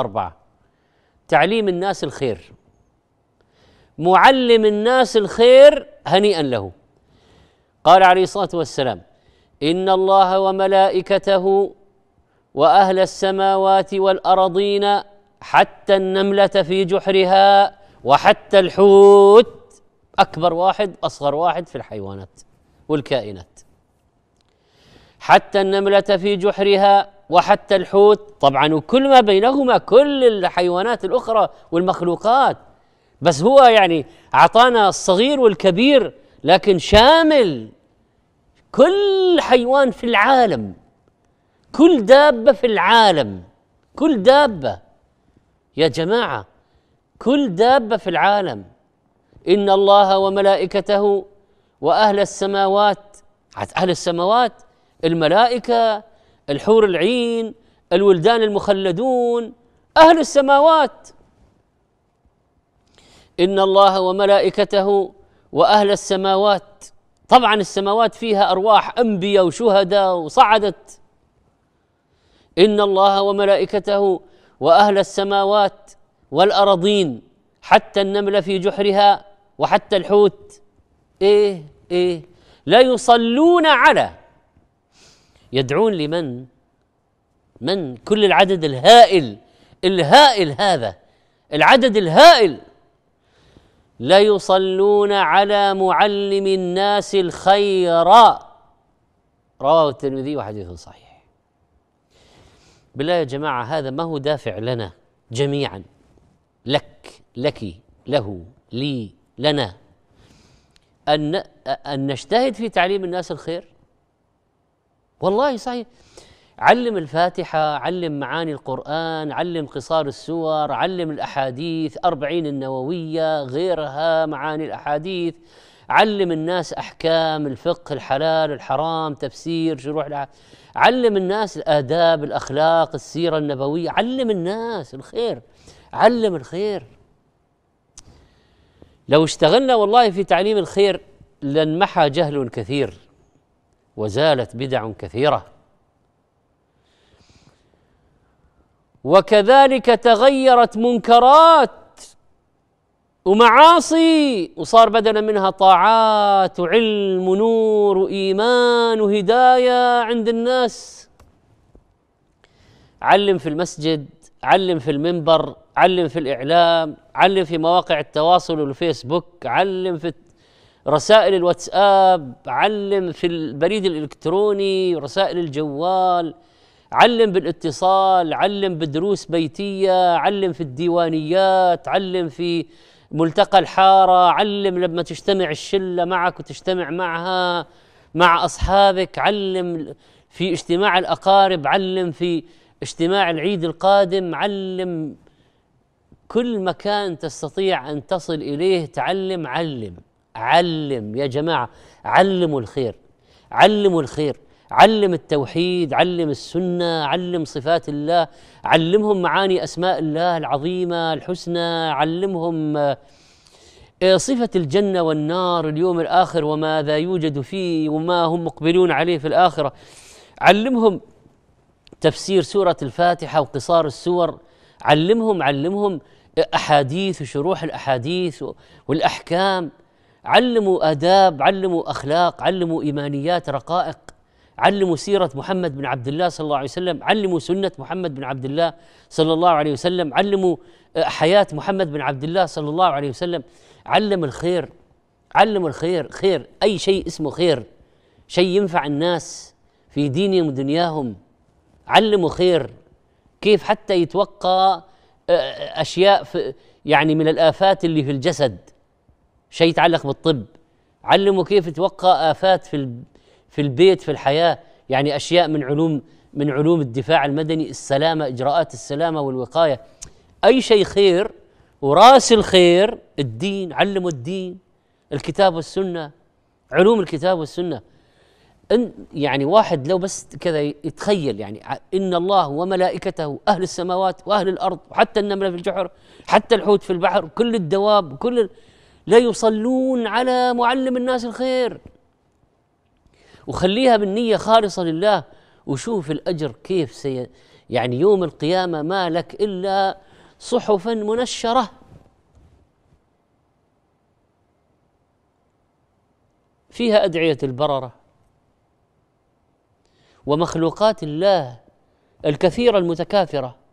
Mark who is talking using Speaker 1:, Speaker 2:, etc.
Speaker 1: أربعة تعليم الناس الخير معلم الناس الخير هنيئا له قال عليه الصلاة والسلام إن الله وملائكته وأهل السماوات والأرضين حتى النملة في جحرها وحتى الحوت أكبر واحد أصغر واحد في الحيوانات والكائنات حتى النملة في جحرها وحتى الحوت طبعا وكل ما بينهما كل الحيوانات الأخرى والمخلوقات بس هو يعني أعطانا الصغير والكبير لكن شامل كل حيوان في العالم كل دابة في العالم كل دابة يا جماعة كل دابة في العالم إن الله وملائكته وأهل السماوات أهل السماوات الملائكه الحور العين الولدان المخلدون اهل السماوات ان الله وملائكته واهل السماوات طبعا السماوات فيها ارواح انبياء وشهداء وصعدت ان الله وملائكته واهل السماوات والارضين حتى النملة في جحرها وحتى الحوت ايه ايه لا يصلون على يدعون لمن من كل العدد الهائل الهائل هذا العدد الهائل لا يصلون على معلم الناس الخير رواه الترمذي وحديث صحيح بالله يا جماعه هذا ما هو دافع لنا جميعا لك لك له لي لنا ان ان نجتهد في تعليم الناس الخير والله صحيح علم الفاتحة علم معاني القرآن علم قصار السور علم الأحاديث أربعين النووية غيرها معاني الأحاديث علم الناس أحكام الفقه الحلال الحرام تفسير شروح الع... علم الناس الآداب الأخلاق السيرة النبوية علم الناس الخير علم الخير لو اشتغلنا والله في تعليم الخير لانمحى جهل كثير وزالت بدع كثيره وكذلك تغيرت منكرات ومعاصي وصار بدلا منها طاعات وعلم ونور وإيمان وهداية عند الناس علم في المسجد علم في المنبر علم في الإعلام علم في مواقع التواصل والفيسبوك علم في رسائل الواتساب علم في البريد الالكتروني رسائل الجوال علم بالاتصال علم بدروس بيتيه علم في الديوانيات علم في ملتقى الحاره علم لما تجتمع الشله معك وتجتمع معها مع اصحابك علم في اجتماع الاقارب علم في اجتماع العيد القادم علم كل مكان تستطيع ان تصل اليه تعلم علم علم يا جماعه علموا الخير علموا الخير علم التوحيد علم السنه علم صفات الله علمهم معاني اسماء الله العظيمه الحسنى علمهم آه، صفه الجنه والنار اليوم الاخر وماذا يوجد فيه وما هم مقبلون عليه في الاخره علمهم تفسير سوره الفاتحه وقصار السور علمهم علمهم آه، احاديث وشروح الاحاديث والاحكام علموا آداب علموا أخلاق علموا إيمانيات رقائق علموا سيرة محمد بن عبد الله صلى الله عليه وسلم علموا سنة محمد بن عبد الله صلى الله عليه وسلم علموا آه، حياة محمد بن عبد الله صلى الله عليه وسلم علم الخير علم الخير خير أي شيء اسمه خير شيء ينفع الناس في دينهم ودنياهم علموا خير كيف حتى يتوقى آه، أشياء يعني من الآفات اللي في الجسد شيء يتعلق بالطب علمه كيف يتوقع آفات في في البيت في الحياة يعني أشياء من علوم من علوم الدفاع المدني السلامة إجراءات السلامة والوقاية أي شيء خير وراس الخير الدين علموا الدين الكتاب والسنة علوم الكتاب والسنة إن يعني واحد لو بس كذا يتخيل يعني إن الله وملائكته أهل السماوات وأهل الأرض وحتى النملة في الجحر حتى الحوت في البحر كل الدواب كل لا يصلون على معلم الناس الخير وخليها بالنية خالصة لله وشوف الأجر كيف سي يعني يوم القيامة ما لك إلا صحفا منشرة فيها أدعية البررة ومخلوقات الله الكثيرة المتكاثرة